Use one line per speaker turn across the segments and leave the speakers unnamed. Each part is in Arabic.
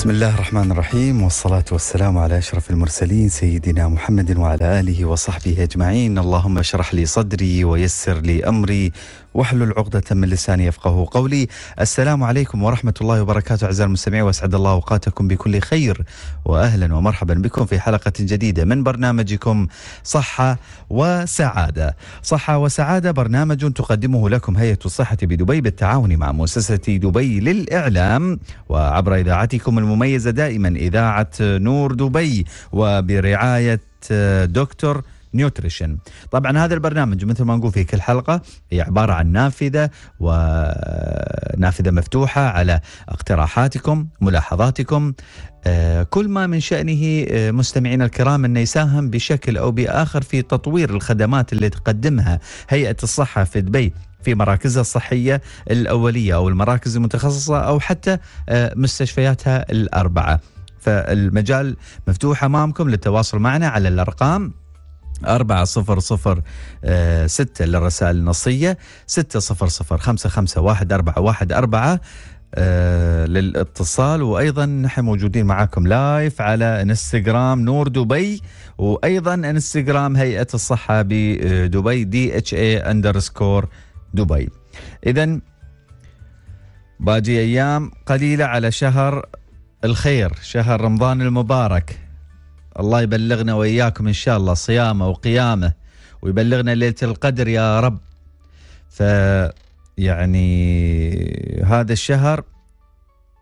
بسم الله الرحمن الرحيم والصلاة والسلام على أشرف المرسلين سيدنا محمد وعلى آله وصحبه أجمعين اللهم اشرح لي صدري ويسر لي أمري واحلل عقدة من لساني يفقه قولي السلام عليكم ورحمة الله وبركاته أعزائي المستمعين وأسعد الله أوقاتكم بكل خير وأهلا ومرحبا بكم في حلقة جديدة من برنامجكم صحة وسعادة صحة وسعادة برنامج تقدمه لكم هيئة الصحة بدبي بالتعاون مع مؤسسة دبي للإعلام وعبر إذاعتكم المميزة دائما إذاعة نور دبي وبرعاية دكتور نيوتريشن طبعا هذا البرنامج مثل ما نقول في كل حلقة هي عبارة عن نافذة ونافذة مفتوحة على اقتراحاتكم ملاحظاتكم آه، كل ما من شأنه آه، مستمعينا الكرام أنه يساهم بشكل أو بآخر في تطوير الخدمات اللي تقدمها هيئة الصحة في دبي في مراكزها الصحية الأولية أو المراكز المتخصصة أو حتى آه، مستشفياتها الأربعة فالمجال مفتوح أمامكم للتواصل معنا على الأرقام أربعة صفر صفر آه، ستة للرسائل النصية ستة صفر صفر خمسة خمسة واحد أربعة واحد أربعة آه، للاتصال وايضا نحن موجودين معاكم لايف على انستغرام نور دبي وايضا انستغرام هيئه الصحه بدبي دي اتش آه، اي اندرسكور دبي. اذا باقي ايام قليله على شهر الخير، شهر رمضان المبارك. الله يبلغنا وإياكم إن شاء الله صيامه وقيامه ويبلغنا ليلة القدر يا رب ف يعني هذا الشهر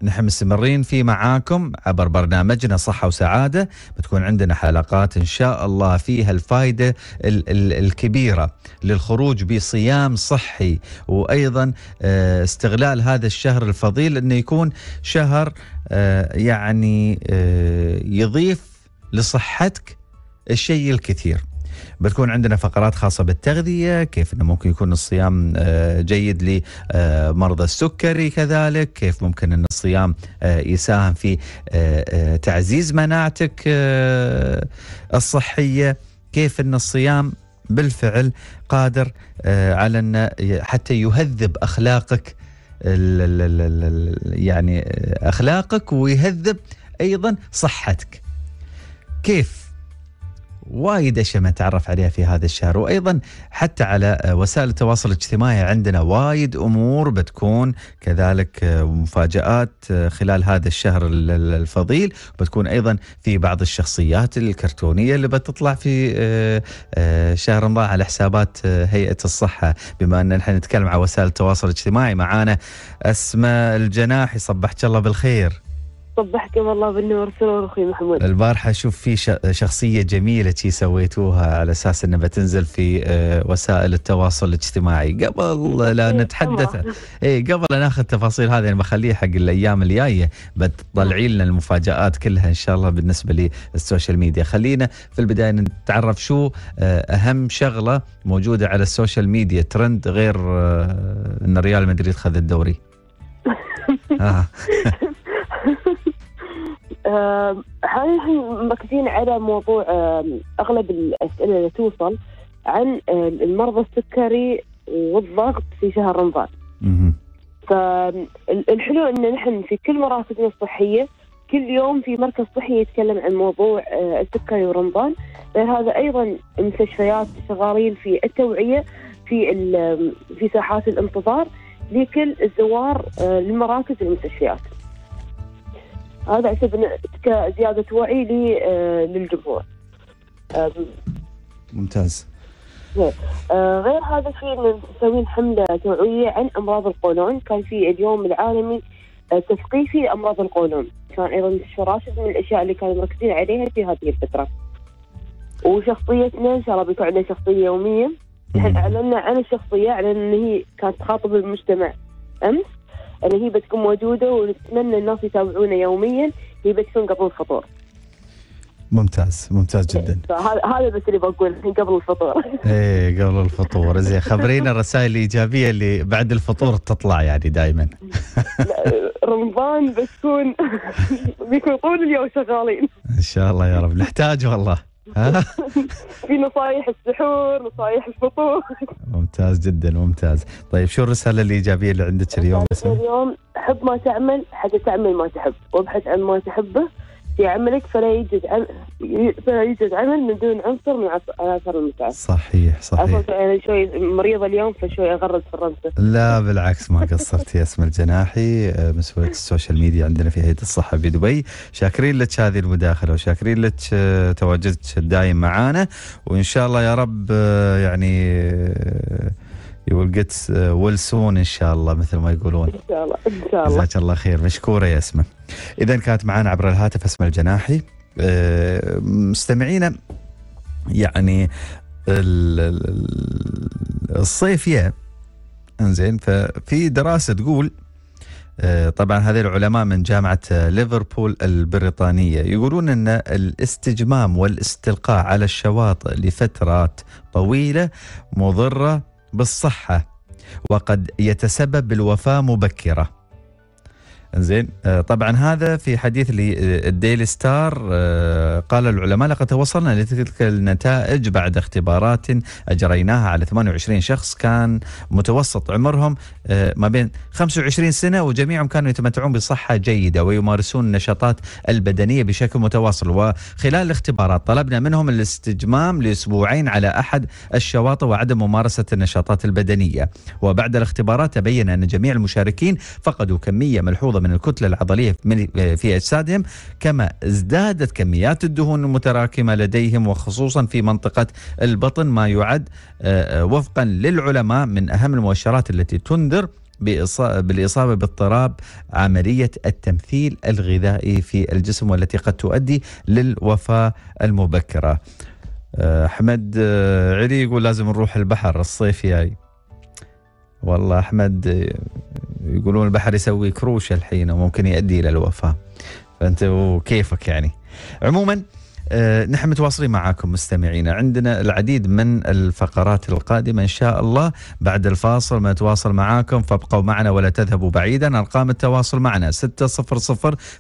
نحن مستمرين فيه معاكم عبر برنامجنا صحة وسعادة بتكون عندنا حلقات إن شاء الله فيها الفائدة ال ال الكبيرة للخروج بصيام صحي وأيضا آه، استغلال هذا الشهر الفضيل أنه يكون شهر آه، يعني آه، يضيف لصحتك الشيء الكثير بتكون عندنا فقرات خاصة بالتغذية كيف أنه ممكن يكون الصيام آه، جيد لمرضى آه، السكري كذلك كيف ممكن أن الصيام آه، يساهم في تعزيز مناعتك الصحية كيف أن الصيام بالفعل قادر على أن حتى يهذب أخلاقك يعني أخلاقك ويهذب أيضا صحتك كيف وايد اشياء ما نتعرف عليها في هذا الشهر وايضا حتى على وسائل التواصل الاجتماعي عندنا وايد امور بتكون كذلك آه، مفاجات آه، خلال هذا الشهر الفضيل بتكون ايضا في بعض الشخصيات الكرتونيه اللي بتطلع في آه، شهر رمضان على حسابات هيئه الصحه بما ان نحن نتكلم على وسائل التواصل الاجتماعي معانا اسماء الجناحي صبحت الله بالخير
صبحكم والله بالنور سرور اخوي محمود
البارحه شوف في شخصيه جميله شي سويتوها على اساس انها بتنزل في آه، وسائل التواصل الاجتماعي قبل لا إيه، نتحدث اي قبل لا ناخذ تفاصيل هذه بخليها حق الايام الجايه بتطلعي لنا المفاجات كلها ان شاء الله بالنسبه للسوشيال ميديا خلينا في البدايه نتعرف شو آه، اهم شغله موجوده على السوشيال ميديا ترند غير آه، ان ريال مدريد خذ الدوري
هاي احنا مركزين على موضوع اغلب الاسئله اللي توصل عن المرضى السكري والضغط في شهر رمضان. فالحلو ان نحن في كل مرافقنا الصحيه كل يوم في مركز صحي يتكلم عن موضوع آه، السكري ورمضان، غير هذا ايضا المستشفيات شغالين في التوعيه في في ساحات الانتظار لكل الزوار آه، لمراكز المستشفيات. هذا اعتبر كزياده وعي آه، للجمهور آه، ممتاز آه، غير هذا في نسوي حمله توعويه عن امراض القولون كان في اليوم العالمي التثقيفي لامراض القولون كان ايضا الشراشف من الاشياء اللي كانوا مركزين عليها في هذه الفتره وشخصيتنا ان شاء الله بيكون عندنا شخصيه يوميه نحن اعلنا عن الشخصيه على ان هي كانت تخاطب المجتمع امس ان هي بتكون موجوده ونتمنى الناس يتابعونا يوميا هي بتكون قبل الفطور.
ممتاز ممتاز جدا
إيه، هذا بس اللي بقول قبل الفطور
ايه قبل الفطور زين خبرينا الرسائل الايجابيه اللي بعد الفطور تطلع يعني دائما
رمضان بتكون بيكون طول اليوم شغالين
ان شاء الله يا رب نحتاج والله
في نصايح السحور نصايح الفطور
ممتاز جدا ممتاز طيب شو الرسالة الإيجابية اللي عندك اليوم
اليوم حب ما تعمل حتى تعمل ما تحب وابحث عن ما تحبه يعملك فلا يوجد عمل فلا يوجد عمل من دون عنصر من عناصر المتعة صحيح صحيح انا يعني شوي مريضة اليوم فشوي اغرد في الرمزة
لا بالعكس ما قصرتي يا اسم الجناحي آه، مسؤولة السوشيال ميديا عندنا في هيئة الصحة بدبي شاكرين لك هذه المداخلة وشاكرين لك آه، تواجدك الدايم معانا وان شاء الله يا رب آه، يعني يقول جيت آه، ويلسون ان شاء الله مثل ما يقولون ان
شاء الله ان شاء الله
جزاك الله خير مشكوره يا اسماء اذا كانت معنا عبر الهاتف اسماء الجناحي آه، مستمعينا يعني الصيف يا انزين ففي دراسه تقول آه، طبعا هذه العلماء من جامعة ليفربول البريطانية يقولون أن الاستجمام والاستلقاء على الشواطئ لفترات طويلة مضرة بالصحه وقد يتسبب بالوفاه مبكره زين آه، طبعا هذا في حديث للديلي آه، ستار آه، قال العلماء لقد توصلنا لتلك النتائج بعد اختبارات اجريناها على 28 شخص كان متوسط عمرهم ما بين 25 سنه وجميعهم كانوا يتمتعون بصحه جيده ويمارسون النشاطات البدنيه بشكل متواصل وخلال الاختبارات طلبنا منهم الاستجمام لاسبوعين على احد الشواطئ وعدم ممارسه النشاطات البدنيه وبعد الاختبارات تبين ان جميع المشاركين فقدوا كميه ملحوظه من الكتلة العضلية في أجسادهم كما ازدادت كميات الدهون المتراكمة لديهم وخصوصا في منطقة البطن ما يعد آه، آه، وفقا للعلماء من أهم المؤشرات التي تنذر بالإصابة باضطراب عملية التمثيل الغذائي في الجسم والتي قد تؤدي للوفاة المبكرة آه، أحمد علي يقول لازم نروح البحر الصيف يعني. والله احمد يقولون البحر يسوي كروش الحين وممكن يؤدي الى الوفاه فانت وكيفك يعني عموما آه، نحن متواصلين معاكم مستمعينا عندنا العديد من الفقرات القادمة إن شاء الله بعد الفاصل ما نتواصل معاكم فابقوا معنا ولا تذهبوا بعيدا أرقام التواصل معنا 600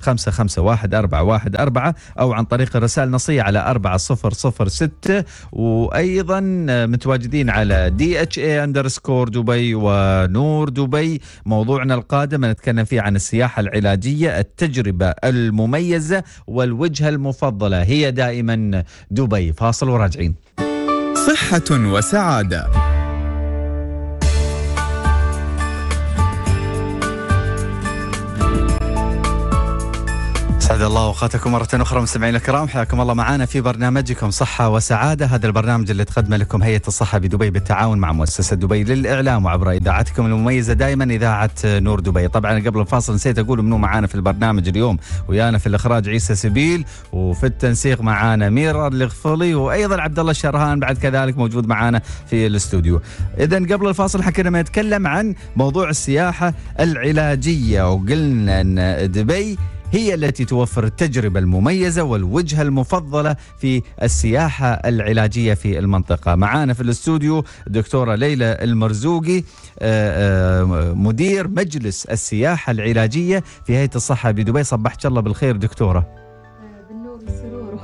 551 414 أو عن طريق الرسائل النصية على 4006 وأيضا متواجدين على دي اتش اي اندرسكور دبي ونور دبي موضوعنا القادم نتكلم فيه عن السياحة العلاجية التجربة المميزة والوجهة المفضلة هي دائما دبي فاصل وراجعين صحة وسعادة اسعد الله اوقاتكم مره اخرى مستمعينا الكرام حياكم الله معنا في برنامجكم صحه وسعاده هذا البرنامج اللي تقدمه لكم هيئه الصحه بدبي بالتعاون مع مؤسسه دبي للاعلام وعبر اذاعتكم المميزه دائما اذاعه نور دبي طبعا قبل الفاصل نسيت اقول منو معانا في البرنامج اليوم ويانا في الاخراج عيسى سبيل وفي التنسيق معانا ميرا الغفلي وايضا عبد الله الشرهان بعد كذلك موجود معانا في الاستوديو اذا قبل الفاصل حكينا نتكلم عن موضوع السياحه العلاجيه وقلنا ان دبي هي التي توفر التجربة المميزة والوجهة المفضلة في السياحة العلاجية في المنطقة معانا في الاستوديو دكتورة ليلى المرزوقي آه، آه، مدير مجلس السياحة العلاجية في هيئة الصحة بدبي صبحت الله بالخير دكتورة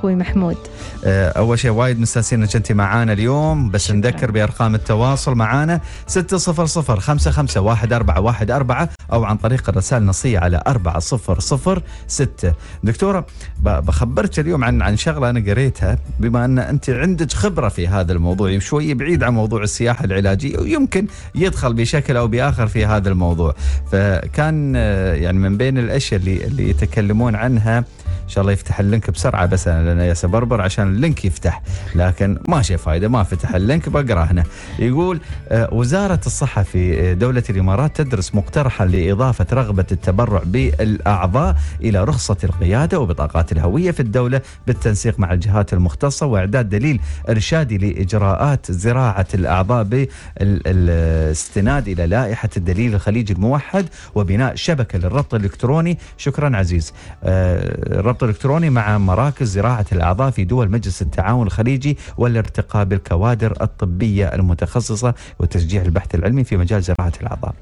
اخوي محمود آه، اول شيء وايد مستانسين انك انت معانا اليوم بس شكرا. نذكر بارقام التواصل معانا 600 او عن طريق الرسائل النصيه على 4006 دكتوره بخبرك اليوم عن عن شغله انا قريتها بما ان انت عندك خبره في هذا الموضوع يعني شوي بعيد عن موضوع السياحه العلاجيه ويمكن يدخل بشكل او باخر في هذا الموضوع فكان آه، يعني من بين الاشياء اللي اللي يتكلمون عنها ان شاء الله يفتح اللينك بسرعه بس انا لان ياس بربر عشان اللينك يفتح لكن ما شي فايده ما فتح اللينك بقرا هنا يقول آه، وزاره الصحه في آه، دوله الامارات تدرس مقترحا لاضافه رغبه التبرع بالاعضاء الى رخصه القياده وبطاقات الهويه في الدوله بالتنسيق مع الجهات المختصه واعداد دليل ارشادي لاجراءات زراعه الاعضاء بالاستناد الى لائحه الدليل الخليجي الموحد وبناء شبكه للربط الالكتروني شكرا عزيز آه، الخط الإلكتروني مع مراكز زراعة الأعضاء في دول مجلس التعاون الخليجي والارتقاء بالكوادر الطبية المتخصصة وتشجيع البحث العلمي في مجال زراعة الأعضاء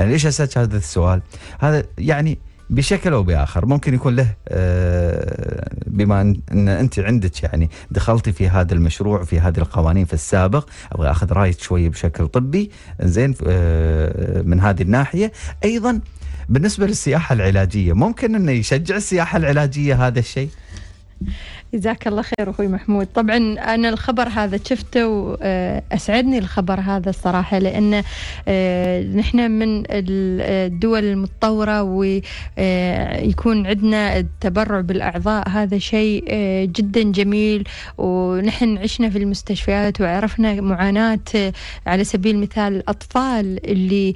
أنا ليش أسألك هذا السؤال هذا يعني بشكل او باخر ممكن يكون له آه، بما ان انت عندك يعني دخلتي في هذا المشروع في هذه القوانين في السابق ابغى اخذ رايك شويه بشكل طبي زين آه، من هذه الناحيه ايضا بالنسبه للسياحه العلاجيه ممكن انه يشجع السياحه العلاجيه هذا الشيء
جزاك الله خير اخوي محمود طبعا انا الخبر هذا شفته واسعدني الخبر هذا الصراحه لان آه، نحن من آه، الدول المتطوره ويكون آه، عندنا التبرع بالاعضاء هذا شيء جدا جميل ونحن عشنا في المستشفيات وعرفنا معاناه على سبيل المثال الاطفال اللي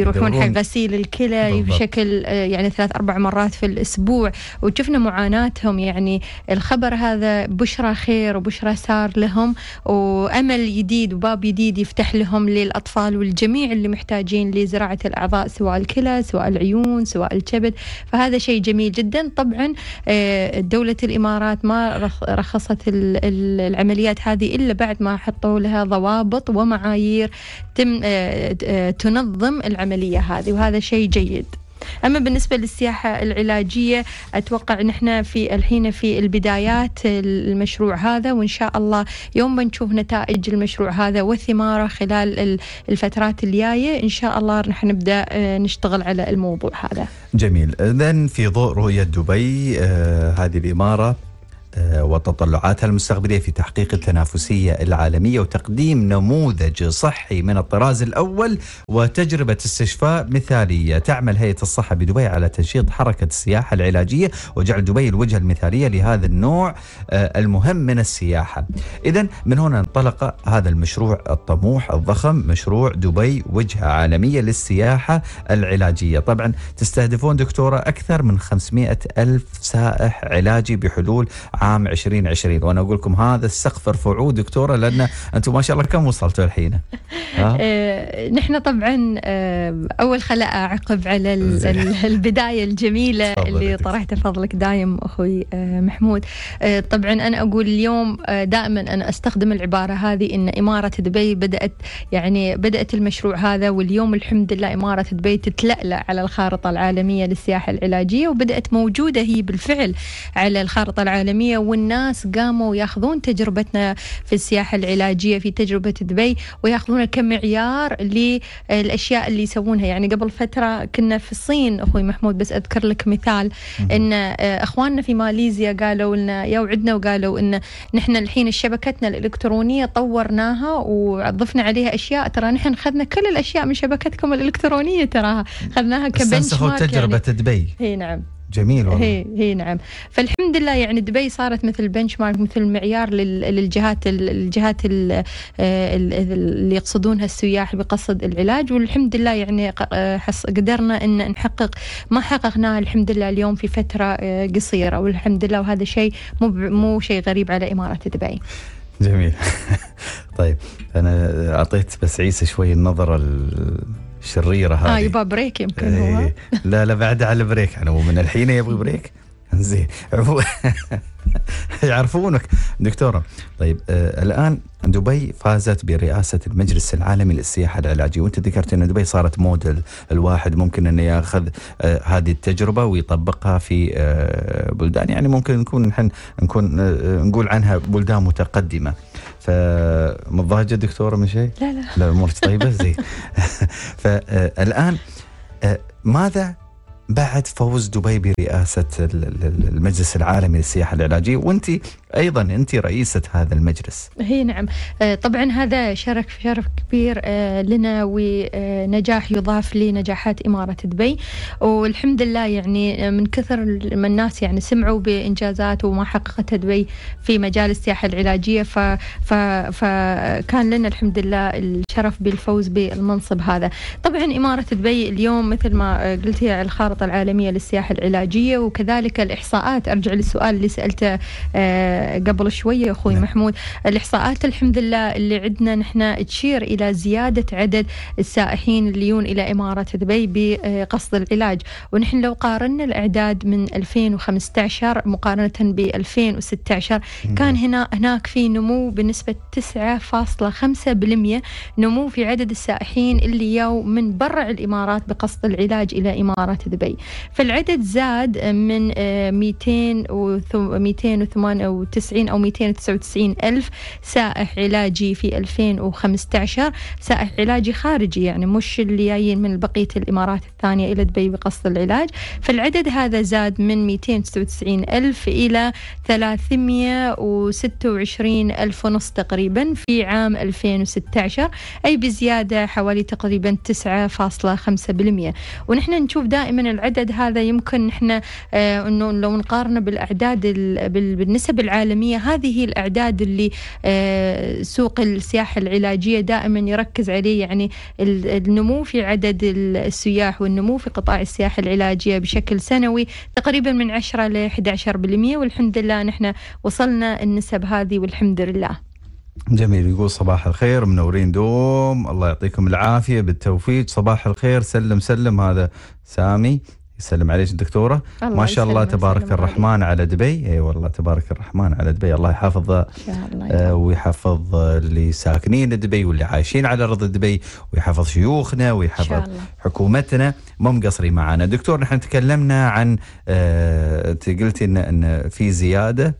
يروحون حق غسيل الكلى بشكل يعني ثلاث اربع مرات في الاسبوع وشفنا معاناتهم يعني الخبر هذا بشرى خير وبشرى سار لهم وأمل جديد وباب جديد يفتح لهم للأطفال والجميع اللي محتاجين لزراعة الأعضاء سواء الكلى سواء العيون سواء الكبد فهذا شيء جميل جدا طبعا آه، دولة الإمارات ما رخصت العمليات هذه إلا بعد ما حطوا لها ضوابط ومعايير تم آه، آه، تنظم العملية هذه وهذا شيء جيد أما بالنسبة للسياحة العلاجية أتوقع نحن في الحين في البدايات المشروع هذا وإن شاء الله يوم بنشوف نتائج المشروع هذا وثماره خلال الفترات الجاية إن شاء الله رح نبدأ آه، نشتغل على الموضوع هذا
جميل إذا في ضوء رؤية دبي آه هذه الإمارة آه، وتطلعاتها المستقبليه في تحقيق التنافسيه العالميه وتقديم نموذج صحي من الطراز الاول وتجربه استشفاء مثاليه، تعمل هيئه الصحه بدبي على تنشيط حركه السياحه العلاجيه وجعل دبي الوجهه المثاليه لهذا النوع آه، المهم من السياحه. اذا من هنا انطلق هذا المشروع الطموح الضخم مشروع دبي وجهه عالميه للسياحه العلاجيه، طبعا تستهدفون دكتوره اكثر من 500 الف سائح علاجي بحلول عام 2020 وانا اقول لكم هذا السقف ارفعوه دكتوره لان انتم ما شاء الله كم وصلتوا الحين؟
آه، نحن طبعا آه، اول خلقه اعقب على البدايه الجميله اللي طرحتها فضلك دايم اخوي آه، محمود طبعا انا اقول اليوم دائما انا استخدم العباره هذه ان اماره دبي بدات يعني بدات المشروع هذا واليوم الحمد لله اماره دبي تتلألأ على الخارطه العالميه للسياحه العلاجيه وبدات موجوده هي بالفعل على الخارطه العالميه والناس قاموا ياخذون تجربتنا في السياحة العلاجية في تجربة دبي وياخذونها كمعيار للأشياء اللي يسوونها يعني قبل فترة كنا في الصين أخوي محمود بس أذكر لك مثال أن آه، أخواننا في ماليزيا قالوا لنا يا وعدنا وقالوا أن نحن الحين شبكتنا الإلكترونية طورناها وضفنا عليها أشياء ترى نحن خذنا كل الأشياء من شبكتكم الإلكترونية تراها خذناها كبنش يعني. تجربة يعني. دبي اي نعم
جميل والله. هي
هي نعم فالحمد لله يعني دبي صارت مثل بنش مارك مثل معيار للجهات الجهات آه، اللي يقصدونها السياح بقصد العلاج والحمد لله يعني آه، قدرنا ان نحقق ما حققناه الحمد لله اليوم في فتره آه، قصيره والحمد لله وهذا شيء مو مو شيء غريب على اماره دبي.
جميل طيب انا اعطيت بس عيسى شوي النظره الشريره هذه اه
يبغى بريك يمكن إيه. هو
لا لا بعد على بريك انا من الحين يبغي بريك زين يعرفونك دكتوره طيب آه الان دبي فازت برئاسه المجلس العالمي للسياحه العلاجيه وانت ذكرت ان دبي صارت موديل الواحد ممكن انه ياخذ آه هذه التجربه ويطبقها في آه بلدان يعني ممكن نكون نحن نكون آه, آه، نقول عنها بلدان متقدمه فمضاجة دكتوره من شيء؟ لا لا لا امورك طيبه زين فالان آه، آه، ماذا بعد فوز دبي برئاسة المجلس العالمي للسياحة العلاجية وانت أيضا انت رئيسة هذا المجلس
هي نعم آه، طبعا هذا شرف شرف كبير آه، لنا ونجاح يضاف لنجاحات إمارة دبي والحمد لله يعني من كثر ما الناس يعني سمعوا بإنجازات وما حققتها دبي في مجال السياحة العلاجية فكان لنا الحمد لله الشرف بالفوز بالمنصب هذا طبعا إمارة دبي اليوم مثل ما قلت يا الخارج المعارضة العالمية للسياحة العلاجية وكذلك الإحصاءات أرجع للسؤال اللي سألته آه، قبل شوية أخوي نعم. محمود الإحصاءات الحمد لله اللي عندنا نحن تشير إلى زيادة عدد السائحين اللي يون إلى إمارة دبي بقصد العلاج ونحن لو قارنا الإعداد من 2015 مقارنة ب 2016 نعم. كان هنا هناك في نمو بنسبة 9.5% نمو في عدد السائحين اللي يو من برع الإمارات بقصد العلاج إلى إمارة دبي دبي فالعدد زاد من 298 آه، أو 299 ألف سائح علاجي في 2015 سائح علاجي خارجي يعني مش اللي جايين من بقية الإمارات الثانية إلى دبي بقصد العلاج فالعدد هذا زاد من 299 ألف إلى 326 ألف ونص تقريبا في عام 2016 أي بزيادة حوالي تقريبا 9.5% ونحن نشوف دائما العدد هذا يمكن احنا آه، انه لو نقارنه بالاعداد بالنسب العالميه هذه هي الاعداد اللي آه، سوق السياحه العلاجيه دائما يركز عليه يعني النمو في عدد السياح والنمو في قطاع السياحه العلاجيه بشكل سنوي تقريبا من 10 ل 11% والحمد لله نحن وصلنا النسب هذه والحمد لله
جميل يقول صباح الخير منورين دوم الله يعطيكم العافيه بالتوفيق صباح الخير سلم سلم هذا سامي يسلم عليك الدكتوره ما شاء الله تبارك الرحمن على دبي اي والله تبارك الرحمن على دبي الله يحفظ الله آه ويحفظ اللي ساكنين دبي واللي عايشين على ارض دبي ويحفظ شيوخنا ويحفظ حكومتنا مو مقصري معانا دكتور نحن تكلمنا عن آه قلتي ان في زياده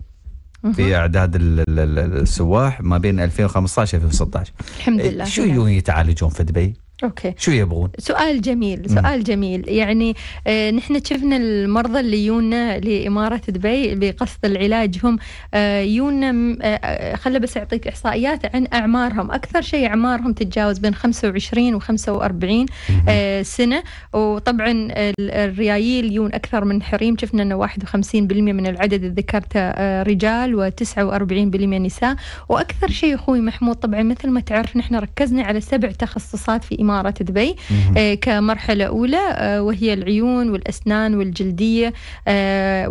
في اعداد السواح ما بين 2015 2016 الحمد لله شو يتعالجون في دبي؟ اوكي شو يبغون؟
سؤال جميل، سؤال م. جميل، يعني آه نحن شفنا المرضى اللي يونا لاماره دبي بقصد العلاج هم آه يونا آه, آه، خلي بس اعطيك احصائيات عن اعمارهم، اكثر شيء اعمارهم تتجاوز بين 25 و 45 آه سنه، وطبعا الريايل يون اكثر من حريم، شفنا انه 51% من العدد اللي ذكرته آه رجال و49% نساء، واكثر شيء اخوي محمود طبعا مثل ما تعرف نحن ركزنا على سبع تخصصات في إمارة دبي آه، كمرحلة أولى آه، وهي العيون والأسنان والجلدية آه،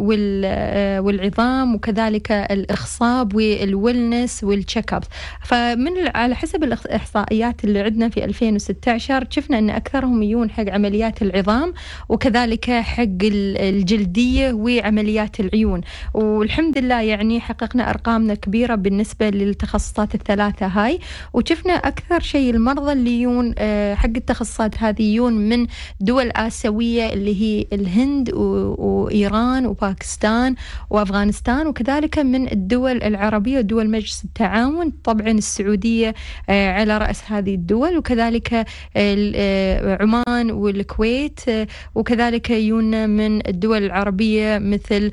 والعظام وكذلك الإخصاب والولنس والتشيك اب فمن على حسب الإحصائيات اللي عندنا في 2016 شفنا أن أكثرهم يجون حق عمليات العظام وكذلك حق الجلدية وعمليات العيون والحمد لله يعني حققنا أرقامنا كبيرة بالنسبة للتخصصات الثلاثة هاي وشفنا أكثر شيء المرضى اللي يجون حق التخصصات هذه يون من دول آسيوية اللي هي الهند وإيران وباكستان وأفغانستان وكذلك من الدول العربية ودول مجلس التعاون طبعا السعودية آه، على رأس هذه الدول وكذلك آه، عمان والكويت آه، وكذلك يونا من الدول العربية مثل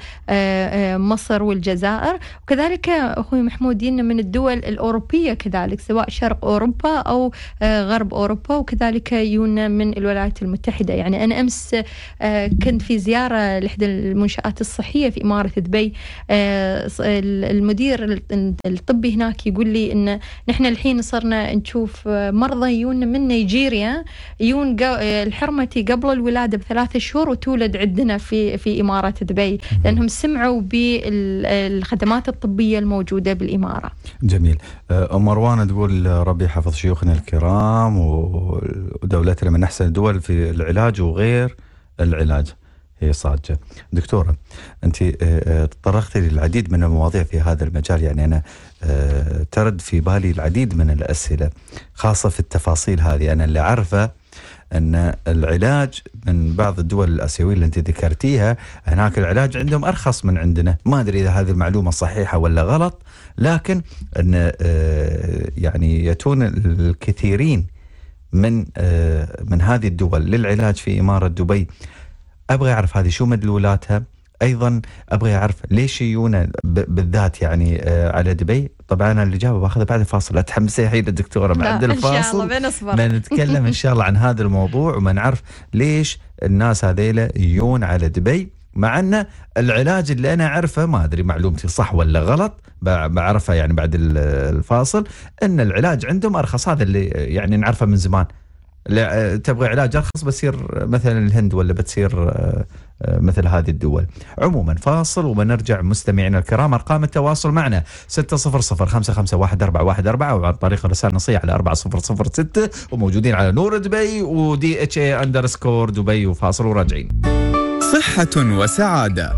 مصر والجزائر وكذلك أخوي محمود من الدول الأوروبية كذلك سواء شرق أوروبا أو غرب أوروبا وكذلك يونا من الولايات المتحدة يعني أنا أمس آه، كنت في زيارة لإحدى المنشآت الصحية في إمارة دبي آه، المدير الطبي هناك يقول لي أن نحن الحين صرنا نشوف آه، مرضى يونا من نيجيريا يون الحرمة قبل الولادة بثلاثة شهور وتولد عندنا في في إمارة دبي لأنهم سمعوا بالخدمات الطبية الموجودة بالإمارة
جميل أم مروان تقول ربي يحفظ شيوخنا الكرام و ودولتنا من احسن الدول في العلاج وغير العلاج هي صادقه. دكتوره انت آه، آه، طرقتي للعديد من المواضيع في هذا المجال يعني انا آه، ترد في بالي العديد من الاسئله خاصه في التفاصيل هذه انا اللي اعرفه ان العلاج من بعض الدول الاسيويه اللي انت ذكرتيها هناك العلاج عندهم ارخص من عندنا، ما ادري اذا هذه المعلومه صحيحه ولا غلط، لكن ان يعني ياتون الكثيرين من آه، من هذه الدول للعلاج في إمارة دبي أبغى أعرف هذه شو مدلولاتها ايضا ابغى اعرف ليش يجونا بالذات يعني آه، على دبي طبعا انا الاجابه باخذها بعد الفاصل لا تحمسي الحين الدكتوره بعد الفاصل ان شاء الله بنتكلم ان شاء الله عن هذا الموضوع وبنعرف ليش الناس هذيلا يجون على دبي مع ان العلاج اللي انا اعرفه ما ادري معلومتي صح ولا غلط بعرفها يعني بعد الفاصل ان العلاج عندهم ارخص هذا اللي يعني نعرفه من زمان تبغى علاج ارخص بتصير مثلا الهند ولا بتصير آه، آه، مثل هذه الدول عموما فاصل وبنرجع مستمعينا الكرام أرقام التواصل معنا 600551414 وعن طريق رسالة النصيه على 4006 وموجودين على نور دبي ودي اتش اي اندرسكور دبي وفاصل وراجعين صحة وسعادة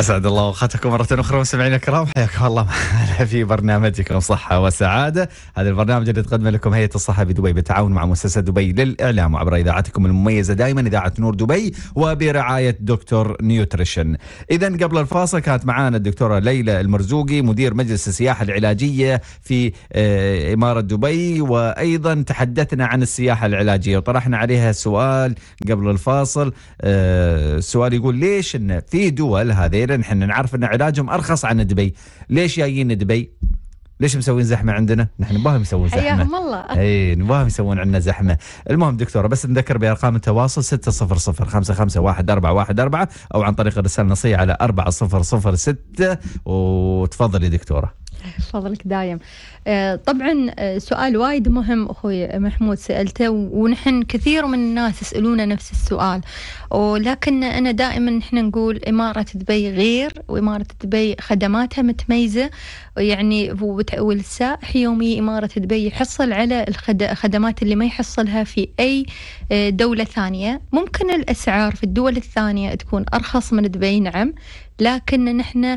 اسعد الله اوقاتكم مره اخرى مستمعينا الكرام حياكم الله معنا في برنامجكم صحه وسعاده، هذا البرنامج اللي تقدمه لكم هيئه الصحه بدبي بالتعاون مع مؤسسه دبي للاعلام وعبر اذاعتكم المميزه دائما اذاعه نور دبي وبرعايه دكتور نيوتريشن. اذا قبل الفاصل كانت معنا الدكتوره ليلى المرزوقي مدير مجلس السياحه العلاجيه في آه، اماره دبي وايضا تحدثنا عن السياحه العلاجيه وطرحنا عليها سؤال قبل الفاصل السؤال آه، يقول ليش ان في دول هذه الجزائر نحن نعرف ان علاجهم ارخص عن دبي ليش جايين دبي ليش مسوين زحمه عندنا؟ نحن نباهم يسوون زحمه. حياهم
الله. اي
نباهم يسوون عندنا زحمه. المهم دكتوره بس نذكر بارقام التواصل 600 551 او عن طريق الرساله النصيه على 4006 وتفضلي دكتوره.
فضلك دايم آه، طبعا آه، سؤال وايد مهم اخوي محمود سالته ونحن كثير من الناس يسالونا نفس السؤال ولكن انا دائما احنا نقول اماره دبي غير واماره دبي خدماتها متميزه يعني والسائح يومي اماره دبي يحصل على الخدمات اللي ما يحصلها في اي آه، دوله ثانيه ممكن الاسعار في الدول الثانيه تكون ارخص من دبي نعم لكن نحن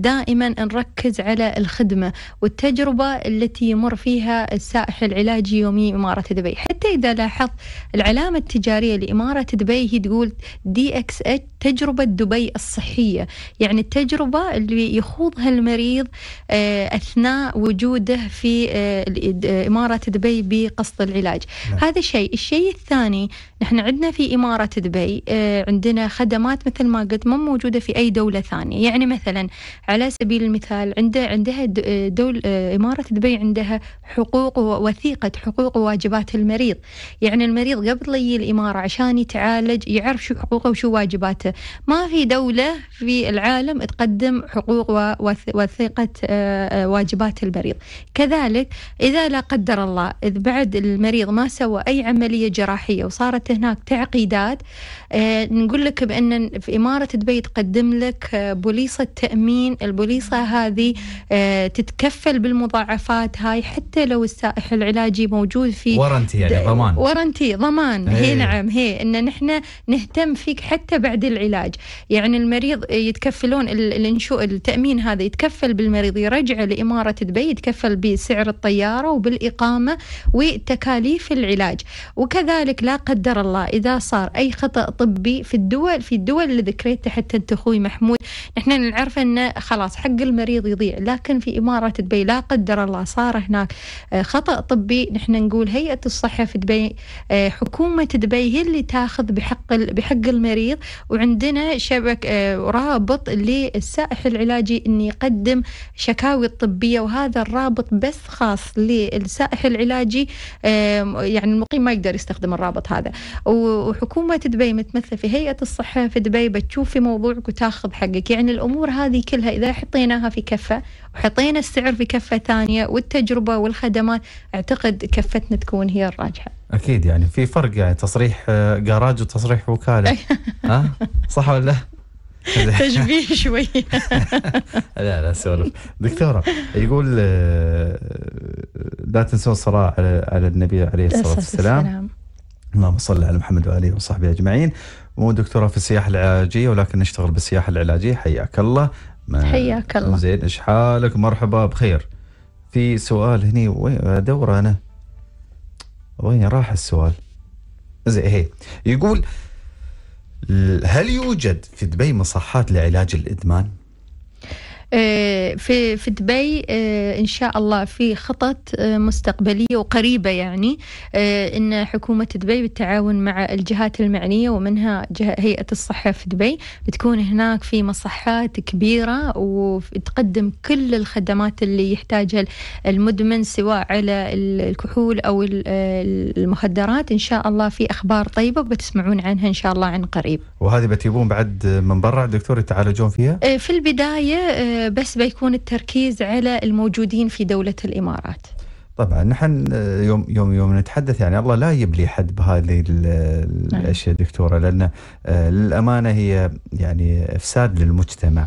دائما نركز على الخدمة والتجربة التي يمر فيها السائح العلاجي يومي إمارة دبي حتى إذا لاحظت العلامة التجارية لإمارة دبي هي تقول دي اكس اتش تجربة دبي الصحية يعني التجربة اللي يخوضها المريض آه، أثناء وجوده في آه، إمارة دبي بقصد العلاج نعم. هذا شيء الشيء الثاني نحن عندنا في إمارة دبي آه، عندنا خدمات مثل ما قلت مو موجودة موجودة في أي دولة ثانية يعني مثلا على سبيل المثال عندها, عندها دول إمارة دبي عندها حقوق ووثيقة حقوق وواجبات المريض يعني المريض قبل يجي الإمارة عشان يتعالج يعرف شو حقوقه وشو واجباته ما في دولة في العالم تقدم حقوق ووثيقة آه، آه، واجبات المريض كذلك إذا لا قدر الله إذ بعد المريض ما سوى أي عملية جراحية وصارت هناك تعقيدات آه، نقول لك بأن في إمارة دبي تقدم لك آه، بوليصة تأمين البوليصة هذه آه، تتكفل بالمضاعفات هاي حتى لو السائح العلاجي موجود في ورنتي يعني ضمان ورنتي ضمان إيه. هي نعم هي ان نحن نهتم فيك حتى بعد العلاج يعني المريض يتكفلون الانشو التأمين هذا يتكفل بالمريض يرجعه لإمارة دبي يتكفل بسعر الطيارة وبالإقامة وتكاليف العلاج وكذلك لا قدر الله إذا صار أي خطأ طبي في الدول في الدول اللي ذكرتها حتى انت اخوي محمود نحن نعرف انه خلاص حق المريض يضيع لكن في اماره دبي لا قدر الله صار هناك آه، خطا طبي نحن نقول هيئه الصحه في دبي آه، حكومه دبي هي اللي تاخذ بحق بحق المريض وعندنا شبك آه، رابط للسائح العلاجي ان يقدم شكاوي الطبيه وهذا الرابط بس خاص للسائح العلاجي يعني المقيم ما يقدر يستخدم الرابط هذا وحكومه دبي متمثله في هيئه الصحه في دبي بتشوف في موضوع ربعك وتاخذ حقك يعني الأمور هذه كلها إذا حطيناها في كفة وحطينا السعر في كفة ثانية والتجربة والخدمات أعتقد كفتنا تكون هي الراجحة
أكيد يعني في فرق يعني تصريح آه، جراج وتصريح وكالة ها صح ولا لا؟ تشبيه شوي لا لا سولف دكتوره يقول آه، لا تنسون الصلاه على النبي عليه الصلاه والسلام اللهم صل على محمد واله وصحبه اجمعين مو دكتوره في السياحه العلاجيه ولكن نشتغل بالسياحه العلاجيه حياك الله
حياك الله
زين ايش حالك مرحبا بخير في سؤال هني وين ادور انا وين راح السؤال زين هي يقول هل يوجد في دبي مصحات لعلاج الادمان؟
آه، في في دبي آه، ان شاء الله في خطط آه، مستقبليه وقريبه يعني ان حكومه دبي بالتعاون مع الجهات المعنيه ومنها هيئه الصحه في دبي بتكون هناك في مصحات كبيره وتقدم كل الخدمات اللي يحتاجها المدمن سواء على الكحول او المخدرات ان شاء الله في اخبار طيبه بتسمعون عنها ان شاء الله عن قريب
وهذه بتجيبون بعد من برا دكتور يتعالجون فيها
في البدايه بس بيكون التركيز على الموجودين في دولة الإمارات
طبعا نحن آه، يوم يوم يوم نتحدث يعني الله لا يبلي حد بهذه نعم. الاشياء دكتوره لان آه، للامانه هي يعني افساد للمجتمع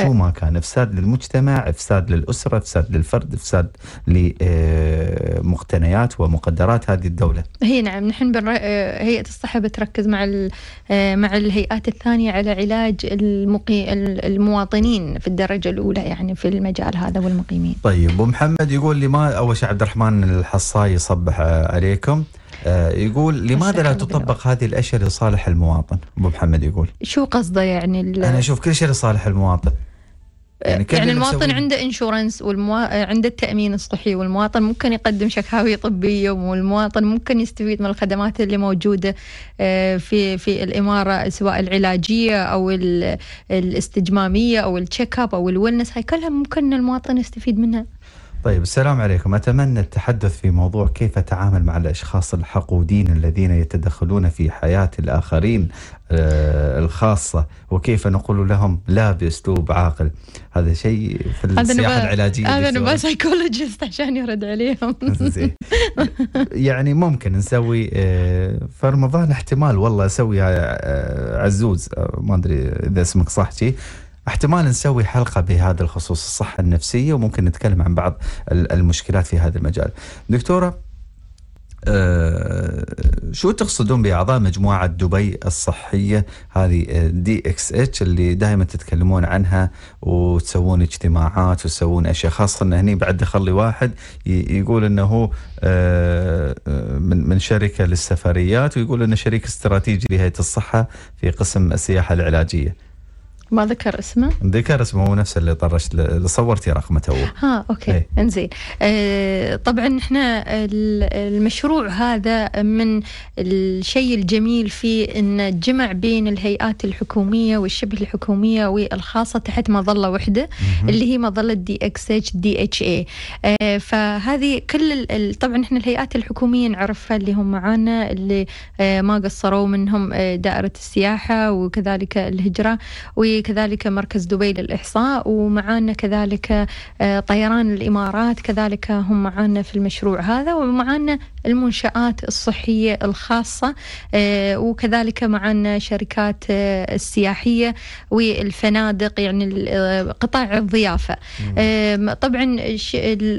شو إيه. ما كان افساد للمجتمع افساد للأسرة افساد للفرد افساد لمقتنيات آه، ومقدرات هذه الدولة
هي نعم نحن آه، هيئة الصحة بتركز مع ال... آه، مع الهيئات الثانية على علاج المقي... المواطنين في الدرجة الأولى يعني في المجال هذا والمقيمين
طيب ومحمد يقول لي ما أول شيء عبد الرحمن الحصاي يصبح عليكم آه، يقول لماذا لا تطبق هذه الاشياء لصالح المواطن؟ ابو محمد يقول
شو قصده يعني انا اشوف
كل شيء لصالح المواطن آه، يعني, يعني المواطن
عنده انشورنس والموا... آه، عنده التامين الصحي والمواطن ممكن يقدم شكاوي طبيه والمواطن ممكن يستفيد من الخدمات اللي موجوده في في الاماره سواء العلاجيه او الاستجماميه او التشيك اب او الويلنس هاي كلها ممكن المواطن يستفيد منها.
طيب السلام عليكم أتمنى التحدث في موضوع كيف أتعامل مع الأشخاص الحقودين الذين يتدخلون في حياة الآخرين آه، الخاصة وكيف نقول لهم لا بأسلوب عاقل هذا شيء في السياحة العلاجية هذا نبا
سايكولوجيست عشان يرد عليهم
يعني ممكن نسوي آه، في رمضان احتمال والله أسوي آه، عزوز ما أدري إذا اسمك صح شيء احتمال نسوي حلقه بهذا الخصوص الصحه النفسيه وممكن نتكلم عن بعض المشكلات في هذا المجال. دكتوره أه شو تقصدون باعضاء مجموعه دبي الصحيه هذه دي اكس اتش اللي دائما تتكلمون عنها وتسوون اجتماعات وتسوون اشياء خاصه ان هني بعد دخل لي واحد يقول انه هو آه، آه، من من شركه للسفريات ويقول انه شريك استراتيجي لهيئه الصحه في قسم السياحه العلاجيه.
ما ذكر اسمه؟
ذكر اسمه هو نفسه اللي طرشت اللي صورتي رقمه توه.
ها اوكي ايه. انزين. اه طبعا احنا المشروع هذا من الشيء الجميل فيه انه جمع بين الهيئات الحكوميه والشبه الحكوميه والخاصه تحت مظله واحده اللي هي مظله دي اكس اتش دي اتش اي. فهذه كل طبعا احنا الهيئات الحكوميه نعرفها اللي هم معانا اللي اه ما قصروا منهم آه، دائره السياحه وكذلك الهجره و كذلك مركز دبي للإحصاء ومعانا كذلك آه، طيران الإمارات كذلك هم معانا في المشروع هذا ومعانا المنشآت الصحية الخاصة آه، وكذلك معانا شركات آه، السياحية والفنادق يعني قطاع الضيافة طبعا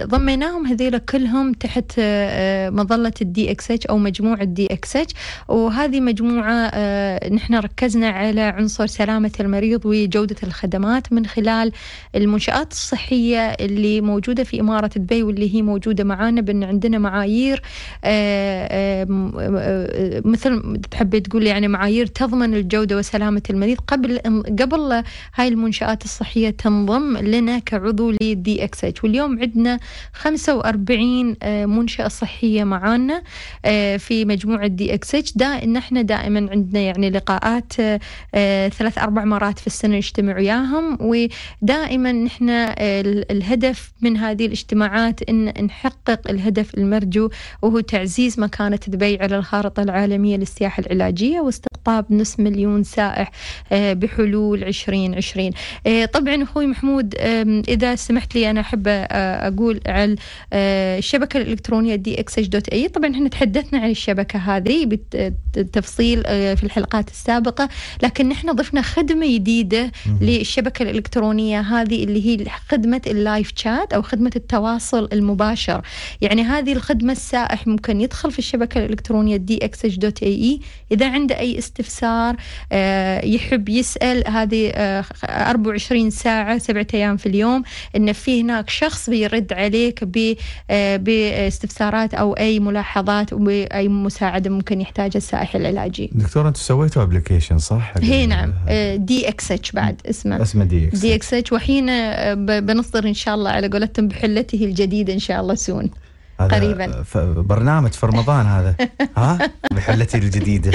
ضميناهم هذيلا كلهم تحت مظلة الدي اكس اتش أو مجموعة دي اكس اتش وهذه مجموعة نحن ركزنا على عنصر سلامة المريض تقوي جودة الخدمات من خلال المنشآت الصحية اللي موجودة في إمارة دبي واللي هي موجودة معانا بأن عندنا معايير آه، آه، آه، مثل تحبي تقول يعني معايير تضمن الجودة وسلامة المريض قبل قبل هاي المنشآت الصحية تنضم لنا كعضو لدي اكس اتش واليوم عندنا 45 منشأة صحية معانا في مجموعة دي اكس اتش دا نحن دائما عندنا يعني لقاءات ثلاث اربع مرات في السنة نجتمع وياهم ودائما نحن الهدف من هذه الاجتماعات ان نحقق الهدف المرجو وهو تعزيز مكانة دبي على الخارطة العالمية للسياحة العلاجية واستقطاب نصف مليون سائح آه، بحلول 2020 آه، طبعا أخوي محمود إذا سمحت لي أنا أحب آه، أقول على الشبكة الإلكترونية دي اكس دوت اي طبعا احنا تحدثنا عن الشبكة هذه بالتفصيل في الحلقات السابقة لكن نحن ضفنا خدمة جديدة جديدة للشبكة الإلكترونية هذه اللي هي خدمة اللايف شات أو خدمة التواصل المباشر يعني هذه الخدمة السائح ممكن يدخل في الشبكة الإلكترونية dxh.ae إذا عنده أي استفسار آه، يحب يسأل هذه 24 آه، ساعة سبعة أيام في اليوم إن في هناك شخص بيرد عليك آه، باستفسارات أو أي ملاحظات أو أي مساعدة ممكن يحتاجها السائح العلاجي
دكتورة أنتم سويتوا أبلكيشن صح؟
هي نعم دي اكس اتش بعد اسمه اسمه دي اكس دي اكس اتش وحين آه، بنصدر ان شاء الله على قولتهم بحلته الجديده ان شاء الله سون
قريبا برنامج في رمضان هذا ها بحلتي الجديده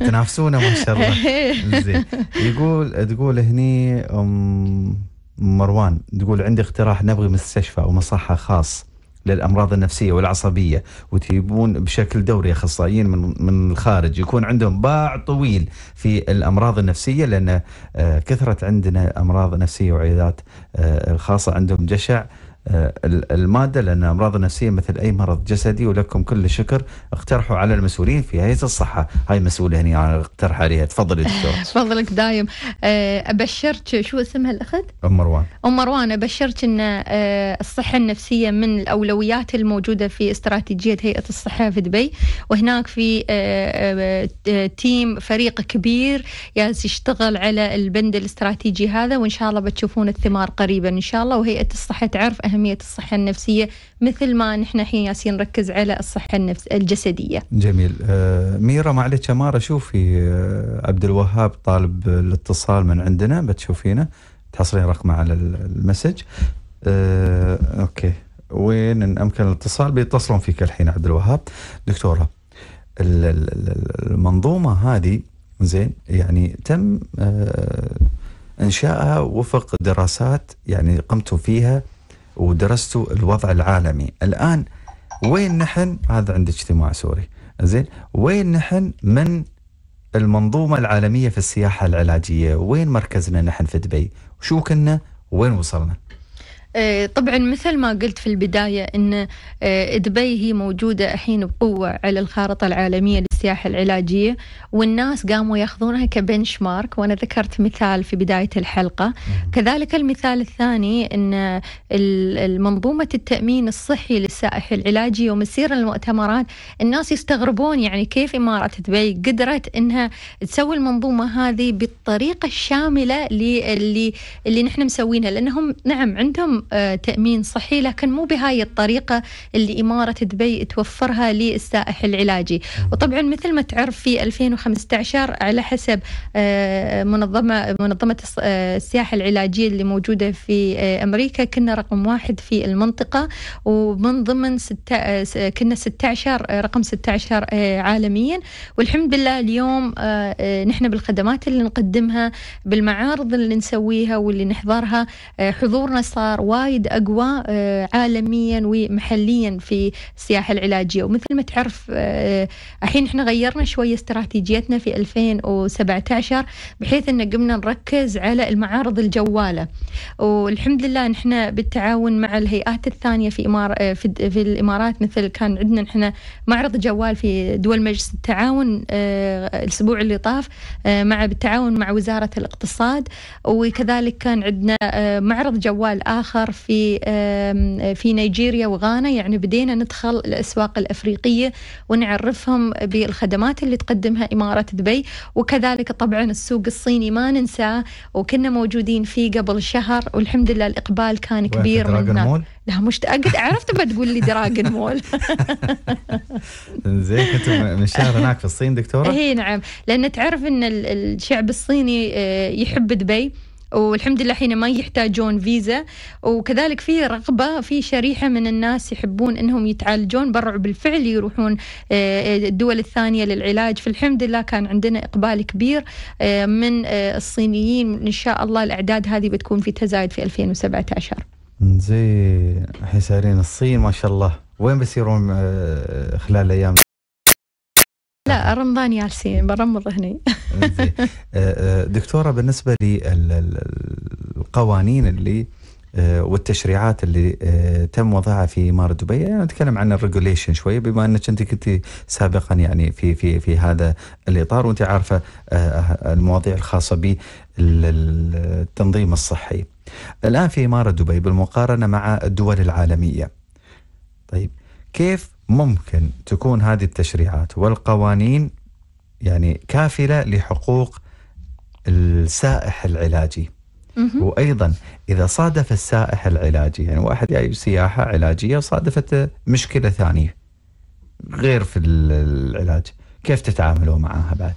تنافسونا ما شاء الله زين يقول تقول هني ام مروان تقول عندي اقتراح نبغي مستشفى او مصحه خاص للامراض النفسيه والعصبيه وتجيبون بشكل دوري اخصائيين من من الخارج يكون عندهم باع طويل في الامراض النفسيه لان آه، كثرت عندنا امراض نفسيه وعيادات آه، الخاصه عندهم جشع آه، الماده لان امراض النفسيه مثل اي مرض جسدي ولكم كل الشكر اقترحوا على المسؤولين في هيئه الصحه هاي مسؤوله هنا يعني اقترح عليها تفضلي دكتور
تفضلك دايم آه، ابشرك شو اسمها الاخت ام مروان ام مروان ابشرك ان آه، الصحه النفسيه من الاولويات الموجوده في استراتيجيه هيئه الصحه في دبي وهناك في تيم فريق كبير جالس يشتغل على البند الاستراتيجي هذا وان شاء الله بتشوفون الثمار قريبا ان شاء الله وهيئه الصحه تعرف أهم أهمية الصحة النفسية مثل ما نحن الحين ياسين نركز على الصحة النفس الجسدية
جميل آه ميرا معلش مارة شوفي آه، عبد الوهاب طالب الاتصال من عندنا بتشوفينه تحصلين رقمه على المسج آه، أوكي وين إن أمكن الاتصال بيتصلون فيك الحين عبد الوهاب دكتورة المنظومة هذه زين يعني تم آه، انشائها وفق دراسات يعني قمتم فيها ودرستوا الوضع العالمي الآن وين نحن هذا عند اجتماع سوري زين وين نحن من المنظومة العالمية في السياحة العلاجية وين مركزنا نحن في دبي شو كنا وين وصلنا
آه، طبعا مثل ما قلت في البداية أن آه، دبي هي موجودة الحين بقوة على الخارطة العالمية للسياحة العلاجية والناس قاموا ياخذونها كبنش مارك وأنا ذكرت مثال في بداية الحلقة كذلك المثال الثاني أن المنظومة التأمين الصحي للسائح العلاجي ومسير المؤتمرات الناس يستغربون يعني كيف إمارة دبي قدرت أنها تسوي المنظومة هذه بالطريقة الشاملة اللي اللي, اللي نحن مسوينها لأنهم نعم عندهم آه، تأمين صحي لكن مو بهاي الطريقة اللي إمارة دبي توفرها للسائح العلاجي وطبعا مثل ما تعرف في 2015 على حسب آه، منظمة منظمة آه، السياحة العلاجية اللي موجودة في أمريكا كنا رقم واحد في المنطقة ومن ضمن ستة كنا 16 رقم 16 عالميا والحمد لله اليوم نحن بالخدمات اللي نقدمها بالمعارض اللي نسويها واللي نحضرها حضورنا صار وايد أقوى آه، عالميا ومحليا في السياحة العلاجية ومثل ما تعرف آه، الحين احنا غيرنا شوية استراتيجيتنا في 2017 بحيث ان قمنا نركز على المعارض الجوالة والحمد لله نحن بالتعاون مع الهيئات الثانية في إمار آه، في, في الإمارات مثل كان عندنا نحن معرض جوال في دول مجلس التعاون الأسبوع اللي طاف مع بالتعاون مع وزارة الاقتصاد وكذلك كان عندنا معرض جوال آخر آخر في في نيجيريا وغانا يعني بدينا ندخل الأسواق الأفريقية ونعرفهم بالخدمات اللي تقدمها إمارة دبي وكذلك طبعا السوق الصيني ما ننساه وكنا موجودين فيه قبل شهر والحمد لله الإقبال كان كبير من لا مش تأكد عرفت بتقول لي دراجن مول
زين كنت من شهر هناك في الصين دكتوره؟ اي
نعم لان تعرف ان الشعب الصيني آه، يحب دبي والحمد لله حين ما يحتاجون فيزا وكذلك في رغبة في شريحة من الناس يحبون أنهم يتعالجون برع بالفعل يروحون آه، آه، الدول الثانية للعلاج فالحمد لله كان عندنا إقبال كبير آه، من الصينيين إن شاء الله الأعداد هذه بتكون في تزايد في 2017
زين حسارين الصين ما شاء الله وين بيصيرون خلال الايام
لا رمضان يالسين برمض هني آه،
آه، دكتوره بالنسبه للقوانين اللي آه، والتشريعات اللي تم وضعها في اماره دبي يعني نتكلم عن الريجوليشن شويه بما انك انت كنت سابقا يعني في في في هذا الاطار وانت عارفه المواضيع الخاصه بالتنظيم الصحي. الان في اماره دبي بالمقارنه مع الدول العالميه. طيب كيف ممكن تكون هذه التشريعات والقوانين يعني كافلة لحقوق السائح العلاجي وأيضا إذا صادف السائح العلاجي يعني واحد جاي سياحة علاجية وصادفت مشكلة ثانية غير في العلاج كيف تتعاملوا معها بعد؟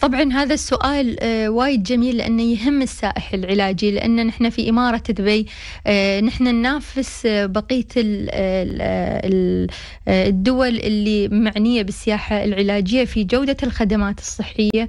طبعا هذا السؤال أه، وايد جميل لأنه يهم السائح العلاجي لأن نحن في إمارة دبي أه، نحن ننافس أه، بقية الدول اللي معنية بالسياحة العلاجية في جودة الخدمات الصحية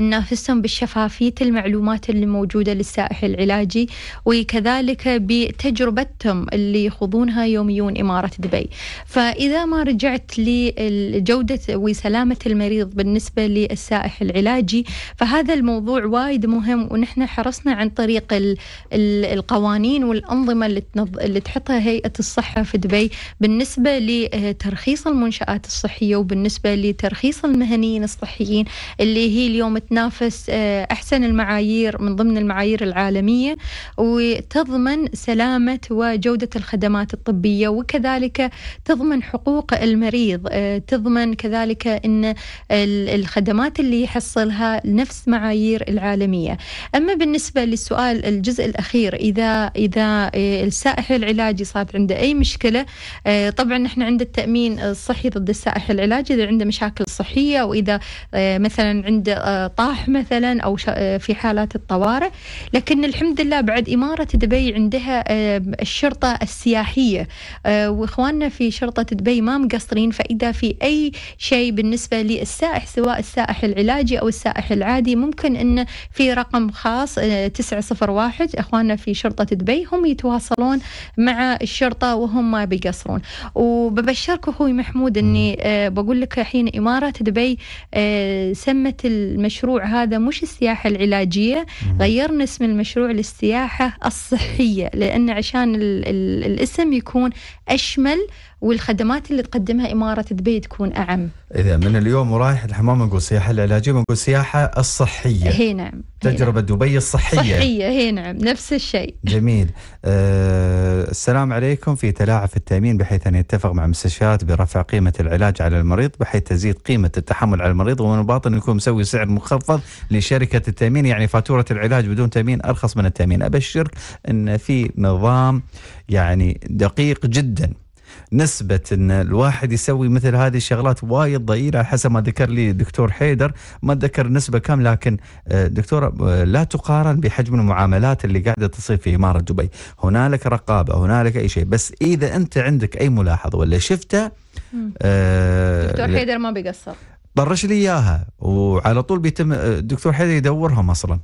ننافسهم بالشفافية المعلومات اللي موجودة للسائح العلاجي وكذلك بتجربتهم اللي يخوضونها يوميون إمارة دبي فإذا ما رجعت لجودة وسلامة المريض بالنسبة بالنسبة للسائح العلاجي فهذا الموضوع وايد مهم ونحن حرصنا عن طريق الـ الـ القوانين والأنظمة اللي, تنظ... اللي تحطها هيئة الصحة في دبي بالنسبة لترخيص المنشآت الصحية وبالنسبة لترخيص المهنيين الصحيين اللي هي اليوم تنافس آه، أحسن المعايير من ضمن المعايير العالمية وتضمن سلامة وجودة الخدمات الطبية وكذلك تضمن حقوق المريض آه، تضمن كذلك أن الخدمات اللي يحصلها نفس معايير العالمية أما بالنسبة للسؤال الجزء الأخير إذا إذا إيه، السائح العلاجي صارت عنده أي مشكلة إيه، طبعا نحن عند التأمين الصحي ضد السائح العلاجي إذا عنده مشاكل صحية وإذا إيه، مثلا عنده طاح مثلا أو في حالات الطوارئ لكن الحمد لله بعد إمارة دبي عندها الشرطة السياحية وإخواننا في شرطة دبي ما مقصرين فإذا في أي شيء بالنسبة للسائح سواء سواء السائح العلاجي أو السائح العادي ممكن أن في رقم خاص 901 آه، إخواننا في شرطة دبي هم يتواصلون مع الشرطة وهم ما بيقصرون وببشرك أخوي محمود أني آه، بقول لك الحين إمارة دبي آه، سمت المشروع هذا مش السياحة العلاجية غيرنا اسم المشروع للسياحة الصحية لأن عشان الاسم يكون أشمل والخدمات اللي تقدمها إمارة دبي تكون أعم
إذا من اليوم ورايح الحمام نقول سياحة العلاجية نقول سياحة الصحية هي
نعم تجربة
هي نعم. دبي الصحية صحية
هي نعم نفس الشيء
جميل أه السلام عليكم في تلاعب في التأمين بحيث أن يتفق مع المستشفيات برفع قيمة العلاج على المريض بحيث تزيد قيمة التحمل على المريض ومن الباطن يكون مسوي سعر مخفض لشركة التأمين يعني فاتورة العلاج بدون تأمين أرخص من التأمين أبشرك أن في نظام يعني دقيق جداً نسبه ان الواحد يسوي مثل هذه الشغلات وايد ضئيله حسب ما ذكر لي الدكتور حيدر ما اتذكر نسبه كم لكن آه، دكتور آه، لا تقارن بحجم المعاملات اللي قاعده تصير في اماره دبي هنالك رقابه هنالك اي شيء بس اذا انت عندك اي ملاحظه ولا شفته آه دكتور حيدر ما بيقصر طرش لي اياها وعلى طول بيتم الدكتور آه، حيدر يدورهم اصلا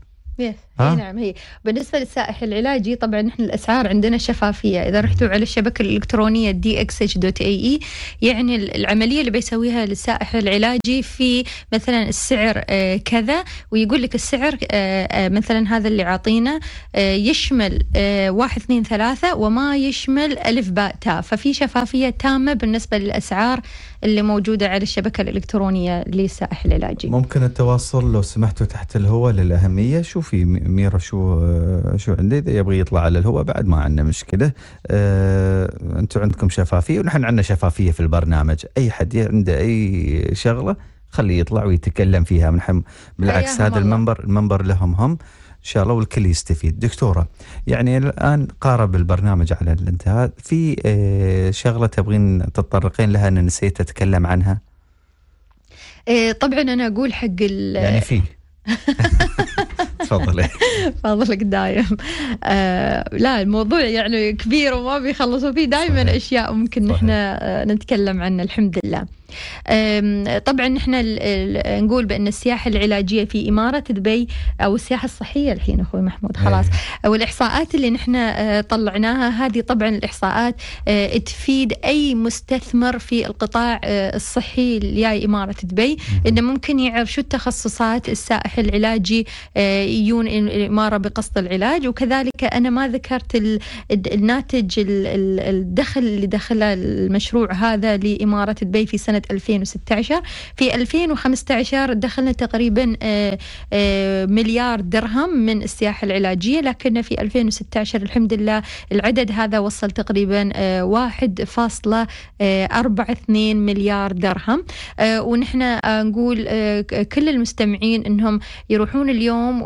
ها؟ إيه نعم هي بالنسبه للسائح العلاجي طبعا نحن الاسعار عندنا شفافيه اذا رحتوا على الشبكه الالكترونيه دي اكس اتش دوت اي اي يعني العمليه اللي بيسويها للسائح العلاجي في مثلا السعر آه، كذا ويقول لك السعر آه، آه، مثلا هذا اللي عاطينا يشمل واحد اثنين ثلاثه وما يشمل الف باء تاء ففي شفافيه تامه بالنسبه للاسعار اللي موجودة على الشبكة الإلكترونية لسائح العلاجي
ممكن التواصل لو سمحتوا تحت الهواء للأهمية شوفي ميرا شو آه، شو عندي إذا يبغى يطلع على الهواء بعد ما عندنا مشكلة أه أنتم عندكم شفافية ونحن عندنا شفافية في البرنامج أي حد عنده أي شغلة خليه يطلع ويتكلم فيها من بالعكس هذا المنبر المنبر لهم هم ان شاء الله والكل يستفيد دكتوره يعني الان قارب البرنامج على الانتهاء في آه، شغله تبغين تتطرقين لها انا نسيت اتكلم عنها
آه، طبعا انا اقول حق ال يعني في
تفضلي
فضلك دايم آه لا الموضوع يعني كبير وما بيخلصوا فيه دائما اشياء ممكن نحن آه، نتكلم عنها الحمد لله طبعا نحن نقول بان السياحه العلاجيه في اماره دبي او السياحه الصحيه الحين اخوي محمود إيه. خلاص والاحصاءات اللي نحن آه، طلعناها هذه طبعا الاحصاءات آه، تفيد اي مستثمر في القطاع الصحي جاي اماره دبي انه ممكن يعرف شو التخصصات السائح العلاجي يجون الإمارة بقصد العلاج وكذلك أنا ما ذكرت الناتج الدخل اللي دخله المشروع هذا لإمارة دبي في سنة 2016 في 2015 دخلنا تقريبا آه، آه، مليار درهم من السياحة العلاجية لكن في 2016 الحمد لله العدد هذا وصل تقريبا 1.42 آه، مليار درهم ونحن نقول كل المستمعين انهم يروحون اليوم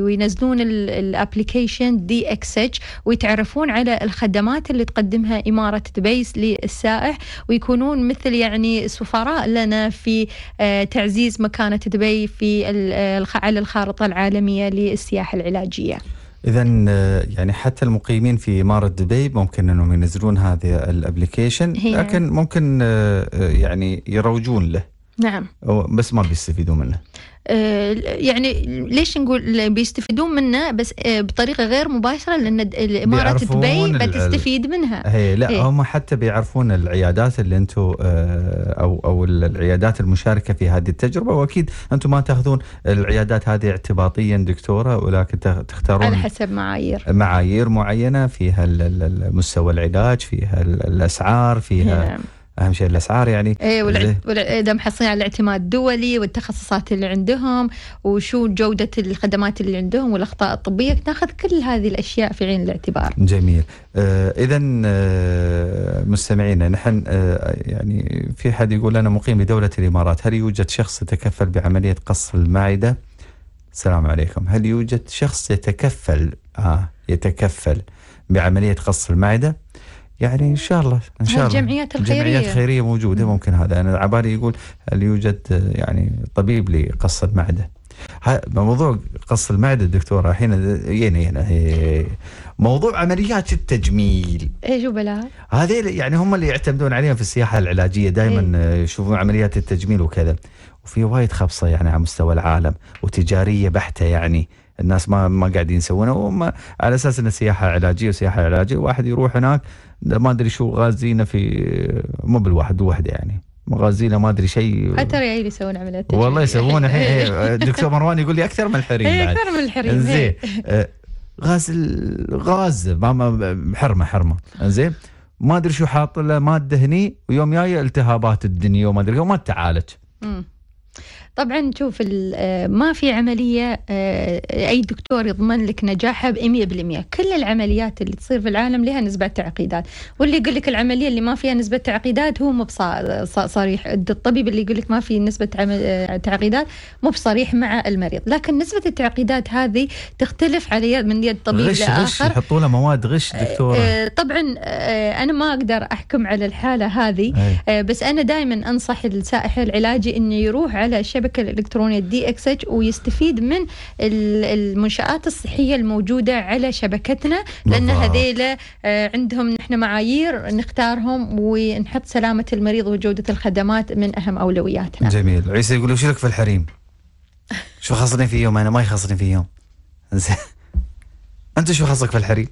وينزلون الابلكيشن دي اكس اتش ويتعرفون على الخدمات اللي تقدمها اماره دبي للسائح ويكونون مثل يعني سفراء لنا في آه، تعزيز مكانه دبي في آه، على الخارطه العالميه للسياحه العلاجيه.
اذا آه، يعني حتى المقيمين في اماره دبي ممكن انهم ينزلون هذا الابلكيشن لكن ممكن يعني يروجون له نعم بس ما بيستفيدوا منه
آه، يعني ليش نقول بيستفيدون منه بس آه، بطريقه غير مباشره لان اماره دبي بتستفيد منها هي لا هي. إيه. هم
حتى بيعرفون العيادات اللي انتم آه، او او العيادات المشاركه في هذه التجربه واكيد انتم ما تاخذون العيادات هذه اعتباطيا دكتوره ولكن تختارون على
حسب معايير
معايير معينه فيها مستوى العلاج فيها الاسعار فيها هي. نعم. اهم شيء الاسعار يعني اي واذا
محصلين على الاعتماد الدولي والتخصصات اللي عندهم وشو جوده الخدمات اللي عندهم والاخطاء الطبيه ناخذ كل هذه الاشياء في عين الاعتبار.
جميل آه اذا آه مستمعينا نحن آه يعني في حد يقول انا مقيم بدوله الامارات هل يوجد شخص يتكفل بعمليه قص المعده؟ السلام عليكم هل يوجد شخص يتكفل آه يتكفل بعمليه قص المعده؟ يعني ان شاء الله ان شاء الله الجمعيات الخيريه الجمعيات الخيريه موجوده ممكن هذا انا على بالي يقول هل يوجد يعني طبيب لقص المعده موضوع قص المعدة دكتورة الحين يعني هنا هنا موضوع عمليات التجميل ايش بلا هذه يعني هم اللي يعتمدون عليهم في السياحة العلاجية دائما إيه. يشوفون عمليات التجميل وكذا وفي وايد خبصة يعني على مستوى العالم وتجارية بحتة يعني الناس ما ما قاعدين يسوونها وهم على اساس انها سياحه علاجيه وسياحه علاجيه واحد يروح هناك ما ادري شو غازينا في مو بالواحد وحده يعني مغازينا ما ادري شيء حتى
ريايل يسوون عمليات والله
يسوون الحين الدكتور مروان يقول لي اكثر من الحريم اكثر من الحريم زين أه، غاز غاز حرمه حرمه زين ما ادري شو حاط له ماده هني ويوم جاي التهابات الدنيا وما ادري وما تعالج
طبعا شوف آه، ما في عملية آه، أي دكتور يضمن لك نجاحها بمية بالمية كل العمليات اللي تصير في العالم لها نسبة تعقيدات واللي يقول لك العملية اللي ما فيها نسبة تعقيدات هو مو بصريح الطبيب اللي يقول لك ما في نسبة آه، تعقيدات مو بصريح مع المريض لكن نسبة التعقيدات هذه تختلف على يد من يد طبيب غش لآخر غش
يحطوا له مواد غش دكتورة
طبعا أنا ما أقدر أحكم على الحالة هذه بس أنا دائما أنصح السائح العلاجي إنه يروح على شبكة الشبكه الالكترونيه دي اكس اتش ويستفيد من المنشات الصحيه الموجوده على شبكتنا لان هذيلا آه، عندهم نحن معايير نختارهم ونحط سلامه المريض وجوده الخدمات من اهم اولوياتنا.
جميل، عيسى يقول وش لك في الحريم؟ شو خاصني في يوم انا ما يخصني في يوم. انت شو خاصك في الحريم؟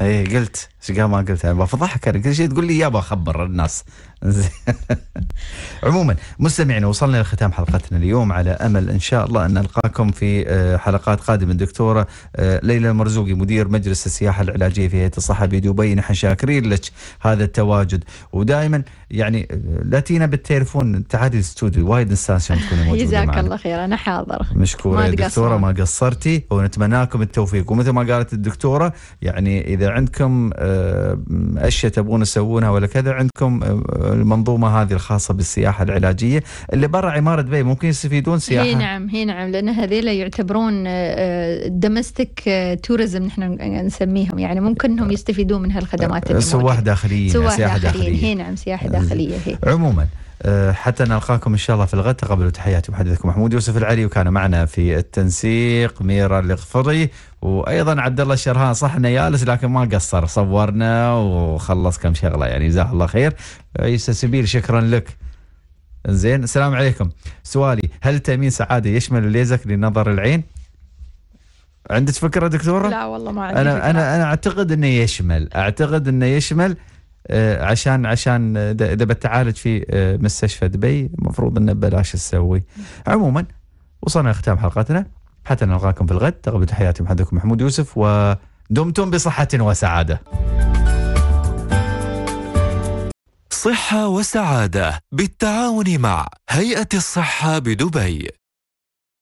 اي قلت ايش قال ما قلت انا يعني بفضحك انا كل شيء تقول لي يابا خبر الناس عموما مستمعينا وصلنا لختام حلقتنا اليوم على امل ان شاء الله ان نلقاكم في آه، حلقات قادمه الدكتوره آه، ليلى المرزوقي مدير مجلس السياحه العلاجيه في هيئه الصحه بدبي نحن شاكرين لك هذا التواجد ودائما يعني آه، لا تينا بالتليفون تعالي الاستوديو وايد نستانس يوم تكوني موجوده جزاك الله
خير انا حاضر
مشكوره يا دكتوره ما قصرتي ونتمنى لكم التوفيق ومثل ما قالت الدكتوره يعني اذا عندكم اشياء آه، تبغون تسوونها ولا كذا عندكم آه، المنظومه هذه الخاصه بالسياحه العلاجيه اللي برا عماره دبي ممكن يستفيدون سياحه هي نعم
هي نعم لان هذيلا يعتبرون دومستيك آه، توريزم نحن نسميهم يعني ممكن انهم يستفيدون من هالخدمات سواح
داخليين يعني سواح داخليه داخليين.
هي نعم سياحه داخليه هي
عموما حتى نلقاكم ان شاء الله في الغد تقبلوا تحياتي محدثكم محمود يوسف العلي وكان معنا في التنسيق ميرا الغفري وايضا عبد الله الشرهان صح انه يالس لكن ما قصر صورنا وخلص كم شغله يعني جزاه الله خير عيسى سبيل شكرا لك زين السلام عليكم سؤالي هل تامين سعاده يشمل الليزك لنظر العين عندك فكره دكتوره لا
والله ما عندي انا فكرة.
انا انا اعتقد انه يشمل اعتقد انه يشمل آه، عشان عشان آه، اذا بتعالج في آه، مستشفى دبي المفروض انه ببلاش تسوي عموما وصلنا لختام حلقتنا حتى نلقاكم في الغد تقبل حياتي محدكم محمود يوسف ودمتم بصحة وسعادة صحة وسعادة بالتعاون مع هيئة الصحة بدبي